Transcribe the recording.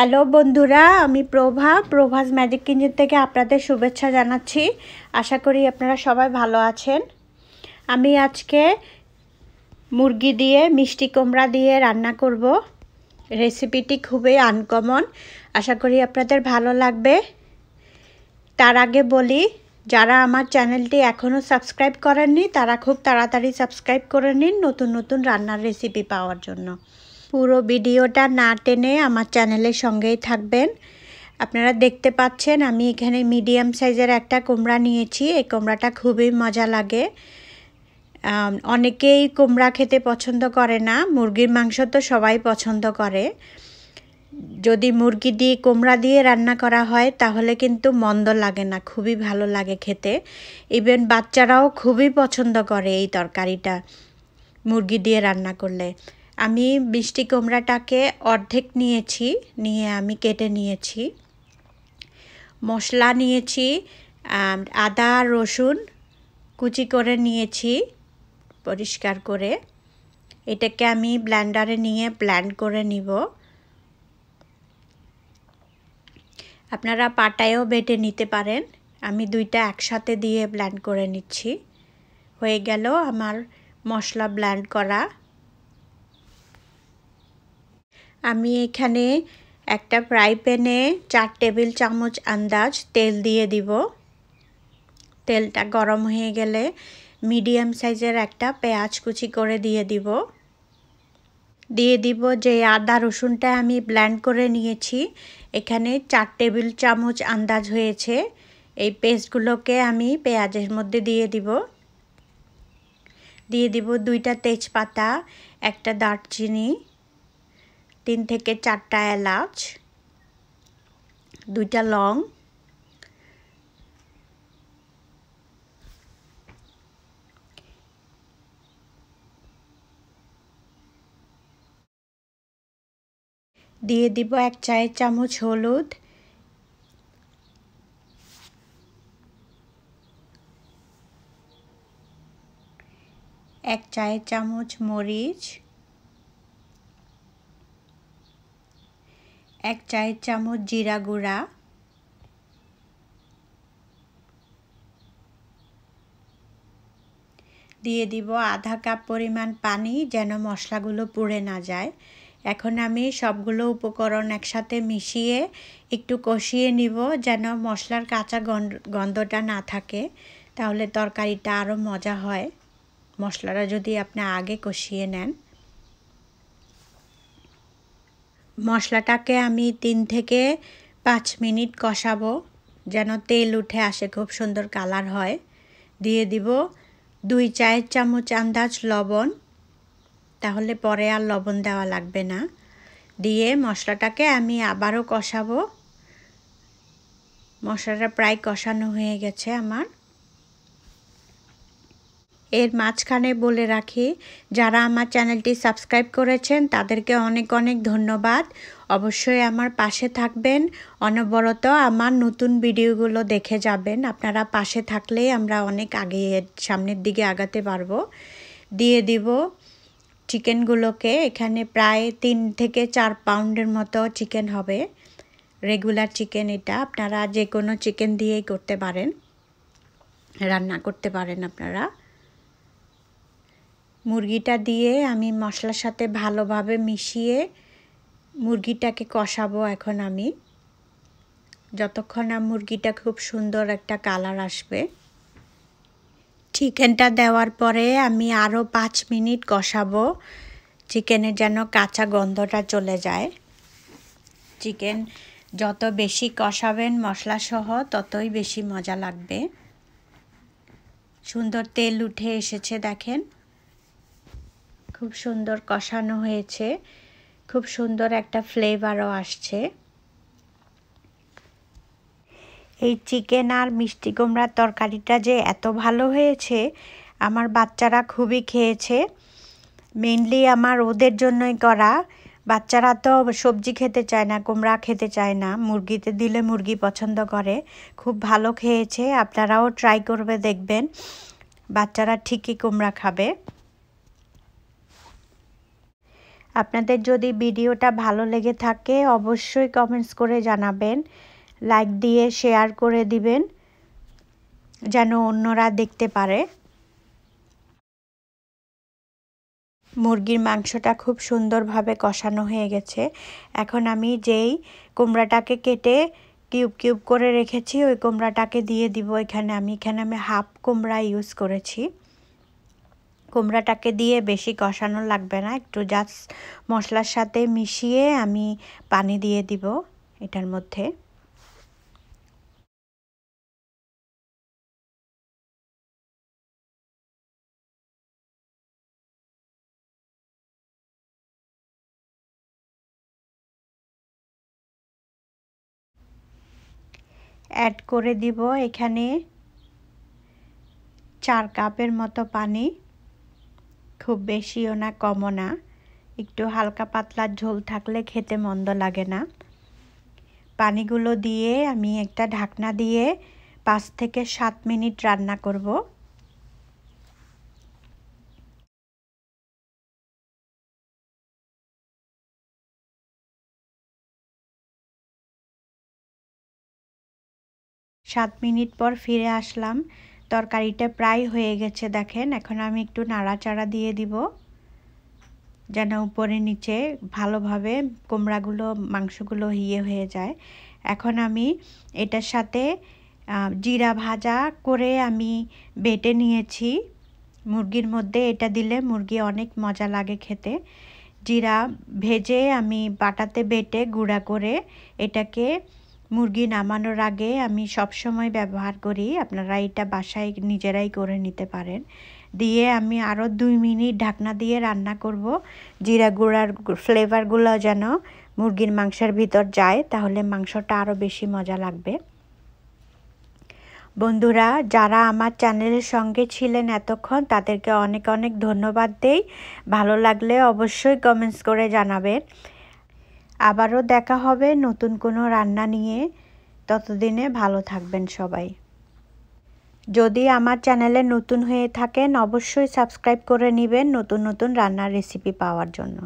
hello বন্ধুরা আমি প্রভা Prabhas magic কিঞ্জিন থেকে আপনাদের শুভেচ্ছা জানাচ্ছি আশা করি আপনারা সবাই ভালো আছেন আমি আজকে মুরগি দিয়ে মিষ্টি কুমড়া দিয়ে রান্না করব রেসিপিটি খুবই আনকমন আশা করি আপনাদের ভালো লাগবে তার আগে বলি যারা আমার চ্যানেলটি এখনও সাবস্ক্রাইব করেননি তারা খুব তাড়াতাড়ি সাবস্ক্রাইব করে নিন নতুন নতুন রান্নার রেসিপি পাওয়ার জন্য পুরো ভিডিওটা না টেনে আমার চ্যানেলের সঙ্গেই থাকবেন আপনারা দেখতে পাচ্ছেন আমি এখানে মিডিয়াম সাইজের একটা কুমড়া নিয়েছি এই কুমড়াটা খুবই মজা লাগে অনেকেই কুমড়া খেতে পছন্দ করে না মুরগির মাংস তো সবাই পছন্দ করে যদি মুরগি দিয়ে কুমড়া দিয়ে রান্না করা হয় তাহলে কিন্তু মন্দ লাগে না খুবই ভালো লাগে খেতে ইভেন বাচ্চারাও খুবই পছন্দ করে এই তরকারিটা মুরগি দিয়ে রান্না করলে আমি বৃষ্টি কুমড়াটাকে অর্ধেক নিয়েছি নিয়ে আমি কেটে নিয়েছি মশলা নিয়েছি আদা রসুন কুচি করে নিয়েছি পরিষ্কার করে এটাকে আমি ব্ল্যান্ডারে নিয়ে ব্ল্যান্ড করে নিব আপনারা পাটায়ও বেটে নিতে পারেন আমি দুইটা একসাথে দিয়ে ব্ল্যান্ড করে নিচ্ছি হয়ে গেল আমার মশলা ব্ল্যান্ড করা আমি এখানে একটা ফ্রাই প্যানে চার টেবিল চামচ আন্দাজ তেল দিয়ে দিব তেলটা গরম হয়ে গেলে মিডিয়াম সাইজের একটা পেঁয়াজ কুচি করে দিয়ে দিব দিয়ে দিব যে আদা রসুনটা আমি ব্ল্যান্ড করে নিয়েছি এখানে চার টেবিল চামচ আন্দাজ হয়েছে এই পেস্টগুলোকে আমি পেঁয়াজের মধ্যে দিয়ে দিব দিয়ে দিব দুইটা তেজপাতা একটা দারচিনি তিন থেকে চারটা এলাচ দুইটা লং দিয়ে দিব এক চায়ের চামচ হলুদ এক চায়ের চামচ মরিচ এক চায়ের চামচ জিরা গুঁড়া দিয়ে দিব আধা কাপ পরিমাণ পানি যেন মশলাগুলো পুড়ে না যায় এখন আমি সবগুলো উপকরণ একসাথে মিশিয়ে একটু কষিয়ে নিব যেন মশলার কাঁচা গন্ধটা না থাকে তাহলে তরকারিটা আরও মজা হয় মশলাটা যদি আপনি আগে কষিয়ে নেন মশলাটাকে আমি তিন থেকে পাঁচ মিনিট কষাবো যেন তেল উঠে আসে খুব সুন্দর কালার হয় দিয়ে দিব দুই চায়ের চামচ আন্দাজ লবণ তাহলে পরে আর লবণ দেওয়া লাগবে না দিয়ে মশলাটাকে আমি আবারও কষাবো মশলাটা প্রায় কষানো হয়ে গেছে আমার এর মাঝখানে বলে রাখি যারা আমার চ্যানেলটি সাবস্ক্রাইব করেছেন তাদেরকে অনেক অনেক ধন্যবাদ অবশ্যই আমার পাশে থাকবেন অনবরত আমার নতুন ভিডিওগুলো দেখে যাবেন আপনারা পাশে থাকলেই আমরা অনেক আগে সামনের দিকে আগাতে পারবো দিয়ে দিব চিকেনগুলোকে এখানে প্রায় তিন থেকে চার পাউন্ডের মতো চিকেন হবে রেগুলার চিকেন এটা আপনারা যে কোনো চিকেন দিয়েই করতে পারেন রান্না করতে পারেন আপনারা মুরগিটা দিয়ে আমি মশলার সাথে ভালোভাবে মিশিয়ে মুরগিটাকে কষাবো এখন আমি যতক্ষণ না মুরগিটা খুব সুন্দর একটা কালার আসবে চিকেনটা দেওয়ার পরে আমি আরও পাঁচ মিনিট কষাবো চিকেনের যেন কাঁচা গন্ধটা চলে যায় চিকেন যত বেশি কষাবেন মশলাসহ ততই বেশি মজা লাগবে সুন্দর তেল উঠে এসেছে দেখেন খুব সুন্দর কষানো হয়েছে খুব সুন্দর একটা ফ্লেভারও আসছে এই চিকেন আর মিষ্টি কুমড়ার তরকারিটা যে এত ভালো হয়েছে আমার বাচ্চারা খুবই খেয়েছে মেনলি আমার ওদের জন্যই করা বাচ্চারা তো সবজি খেতে চায় না কুমড়া খেতে চায় না মুরগিতে দিলে মুরগি পছন্দ করে খুব ভালো খেয়েছে আপনারাও ট্রাই করবে দেখবেন বাচ্চারা ঠিকই কুমড়া খাবে আপনাদের যদি ভিডিওটা ভালো লেগে থাকে অবশ্যই কমেন্টস করে জানাবেন লাইক দিয়ে শেয়ার করে দিবেন যেন অন্যরা দেখতে পারে মুরগির মাংসটা খুব সুন্দরভাবে কষানো হয়ে গেছে এখন আমি যেই কুমড়াটাকে কেটে কিউব কিউব করে রেখেছি ওই কুমড়াটাকে দিয়ে দিব এখানে আমি এখানে আমি হাফ কুমড়া ইউজ করেছি কুমড়াটাকে দিয়ে বেশি কষানো লাগবে না একটু জাস্ট মশলার সাথে মিশিয়ে আমি পানি দিয়ে দিব এটার মধ্যে অ্যাড করে দিব এখানে চার কাপের মতো পানি খুব বেশিও না কমও না একটু হালকা পাতলা ঝোল থাকলে খেতে মন্দ লাগে না পানিগুলো দিয়ে আমি একটা ঢাকনা দিয়ে পাঁচ থেকে সাত মিনিট রান্না করব সাত মিনিট পর ফিরে আসলাম তরকারিটা প্রায় হয়ে গেছে দেখেন এখন আমি একটু নাড়াচাড়া দিয়ে দিব যেন উপরে নিচে ভালোভাবে কোমড়াগুলো মাংসগুলো হিয়ে হয়ে যায় এখন আমি এটার সাথে জিরা ভাজা করে আমি বেটে নিয়েছি মুরগির মধ্যে এটা দিলে মুরগি অনেক মজা লাগে খেতে জিরা ভেজে আমি বাটাতে বেটে গুঁড়া করে এটাকে মুরগি নামানোর আগে আমি সব সময় ব্যবহার করি আপনারা এটা বাসায় নিজেরাই করে নিতে পারেন দিয়ে আমি আরও দুই মিনিট ঢাকনা দিয়ে রান্না করব জিরা গুঁড়ার ফ্লেভারগুলো যেন মুরগির মাংসের ভিতর যায় তাহলে মাংসটা আরও বেশি মজা লাগবে বন্ধুরা যারা আমার চ্যানেলের সঙ্গে ছিলেন এতক্ষণ তাদেরকে অনেক অনেক ধন্যবাদ দেই ভালো লাগলে অবশ্যই কমেন্টস করে জানাবেন আবারও দেখা হবে নতুন কোনো রান্না নিয়ে ততদিনে ভালো থাকবেন সবাই যদি আমার চ্যানেলে নতুন হয়ে থাকেন অবশ্যই সাবস্ক্রাইব করে নেবেন নতুন নতুন রান্নার রেসিপি পাওয়ার জন্য